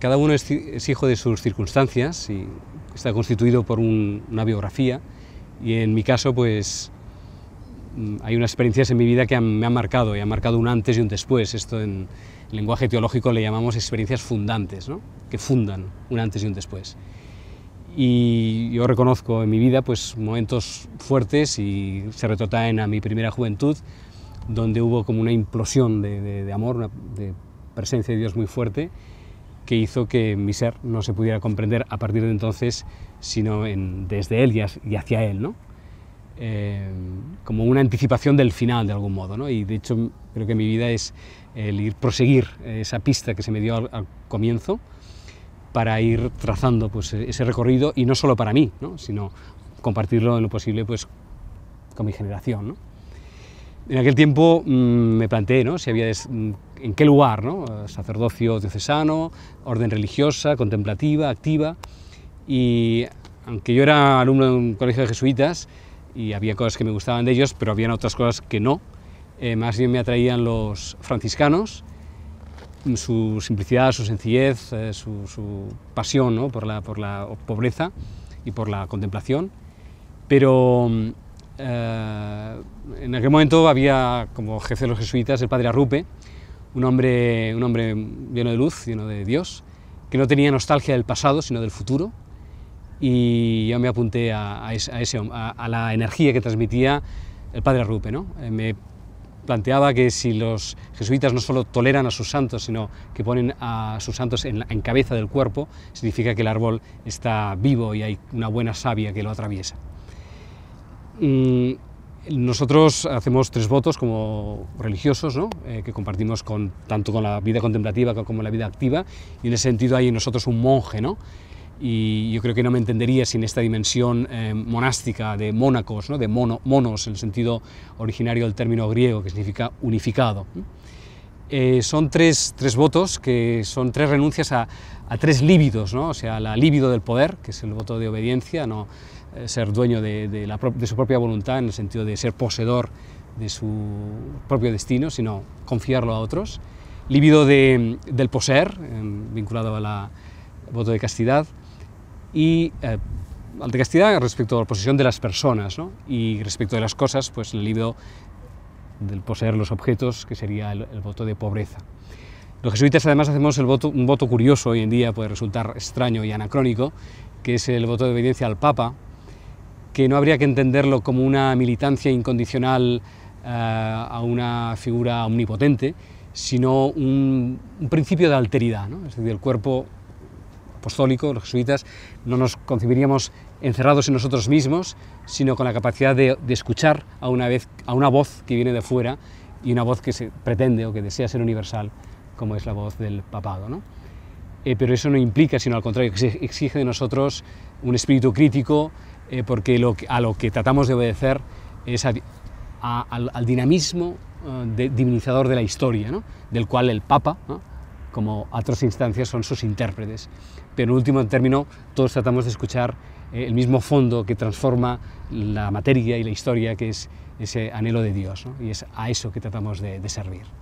Cada uno es, hijo de sus circunstancias y está constituido por una biografía y en mi caso pues mm, hay unas experiencias en mi vida que me han marcado y han marcado un antes y un después. Esto en, lenguaje teológico le llamamos experiencias fundantes, que fundan un antes y un después. Y yo reconozco en mi vida pues, momentos fuertes y se retrotraen a mi primera juventud, donde hubo como una implosión de, amor, de presencia de Dios muy fuerte que hizo que mi ser no se pudiera comprender a partir de entonces, sino desde él y, hacia él, ¿no? Eh, como una anticipación del final de algún modo, ¿no? Y de hecho creo que mi vida es el ir proseguir esa pista que se me dio al, comienzo para ir trazando pues, ese recorrido y no solo para mí, sino compartirlo en lo posible pues, con mi generación. ¿no? En aquel tiempo mm, me planteé ¿no? si había mm, en qué lugar, ¿no? sacerdocio diocesano, orden religiosa, contemplativa, activa, y aunque yo era alumno de un colegio de jesuitas y había cosas que me gustaban de ellos, pero había otras cosas que no, eh, más bien me atraían los franciscanos, mm, su simplicidad, su sencillez, eh, su, pasión ¿no? por, la, por la pobreza y por la contemplación, pero eh, en aquel momento había como jefe de los jesuitas el padre Arrupe, un hombre, un hombre lleno de luz, lleno de Dios, que no tenía nostalgia del pasado, sino del futuro. Y yo me apunté a, ese, a, la energía que transmitía el padre Arrupe. ¿no? Eh, me planteaba que si los jesuitas no solo toleran a sus santos, sino que ponen a sus santos en cabeza del cuerpo, significa que el árbol está vivo y hay una buena savia que lo atraviesa. Nosotros hacemos tres votos como religiosos, ¿no? Eh, que compartimos con, tanto con la vida contemplativa como con la vida activa, y en ese sentido hay en nosotros un monje, ¿no? y yo creo que no me entendería sin esta dimensión eh, monástica de mónacos, ¿no? de mono, monos, en el sentido originario del término griego, que significa unificado. Eh, son tres, tres, votos que son tres renuncias a, tres líbidos, ¿no? o sea, la líbido del poder, que es el voto de obediencia, no eh, ser dueño de, de, su propia voluntad en el sentido de ser poseedor de su propio destino, sino confiarlo a otros, líbido del poseer, eh, vinculado al voto de castidad, y al de castidad respecto a la posesión de las personas ¿no? y respecto de las cosas, pues el líbido del poseer los objetos, que sería el, voto de pobreza. Los jesuitas además hacemos el voto, un voto curioso hoy en día, puede resultar extraño y anacrónico, que es el voto de obediencia al Papa, que no habría que entenderlo como una militancia incondicional eh, a una figura omnipotente, sino un, principio de alteridad, es decir, el cuerpo apostólico, los jesuitas, no nos concebiríamos encerrados en nosotros mismos, sino con la capacidad de, escuchar a una, vez, a una voz que viene de fuera y una voz que se pretende o que desea ser universal, como es la voz del papado. Eh, pero eso no implica, sino al contrario, que exige de nosotros un espíritu crítico, eh, porque a lo que tratamos de obedecer es al, dinamismo eh, divinizador de la historia, del cual el Papa, como a otras instancias son sus intérpretes. Pero en último término, todos tratamos de escuchar eh, el mismo fondo que transforma la materia y la historia, que es ese anhelo de Dios, y es a eso que tratamos de servir.